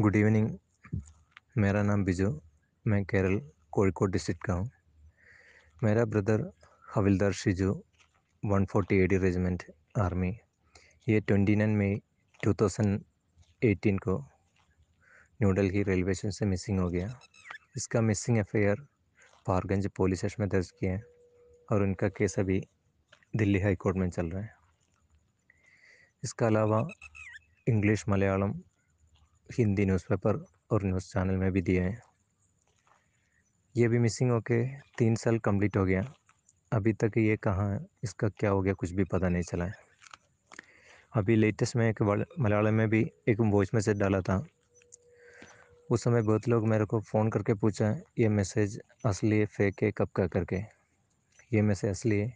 good evening मेरा नाम बिजू मैं केरल कोईकोट डिस्ट्रिक्ट का हूँ मेरा ब्रदर हविलदार शिजू वन फोर्टी रेजिमेंट आर्मी ये 29 मई 2018 को न्यू दिल्ली रेलवे स्टेशन से मिसिंग हो गया इसका missing FIR Paharganj police station में दर्ज किया है और उनका केस अभी दिल्ली हाई कोर्ट में चल रहा है इसका अलावा इंग्लिश मलयालम हिंदी न्यूज़पेपर और न्यूज़ चैनल में भी दिए हैं ये भी मिसिंग होके तीन साल कंप्लीट हो गया अभी तक ये कहाँ है इसका क्या हो गया कुछ भी पता नहीं चला है अभी लेटेस्ट में एक मलयालम में भी एक वॉइस मैसेज डाला था उस समय बहुत लोग मेरे को फ़ोन करके पूछा ये मैसेज असली है फेक है कब का करके ये मैसेज असली है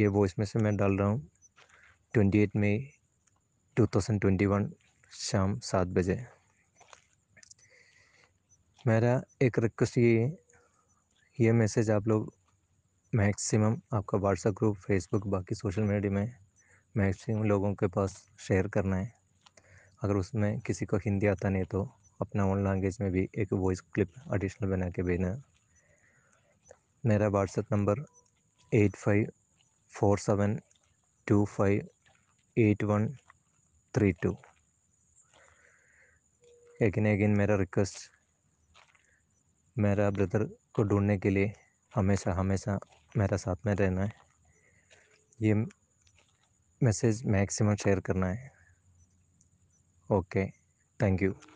ये वॉइस मैसेज मैं डाल रहा हूँ twenty eight May two thousand twenty one शाम सात बजे मेरा एक रिक्वेस्ट ये है ये मैसेज आप लोग मैक्सिमम आपका व्हाट्सएप ग्रुप फेसबुक बाकी सोशल मीडिया में मैक्सिमम लोगों के पास शेयर करना है अगर उसमें किसी को हिंदी आता नहीं तो अपना ओन लैंग्वेज में भी एक वॉइस क्लिप एडिशनल बना के भेजना मेरा WhatsApp number eight five four seven two five eight one three two लेकिन अगेन मेरा रिक्वेस्ट मेरा ब्रदर को ढूंढने के लिए हमेशा हमेशा मेरा साथ में रहना है ये मैसेज मैक्सिमम शेयर करना है ओके थैंक यू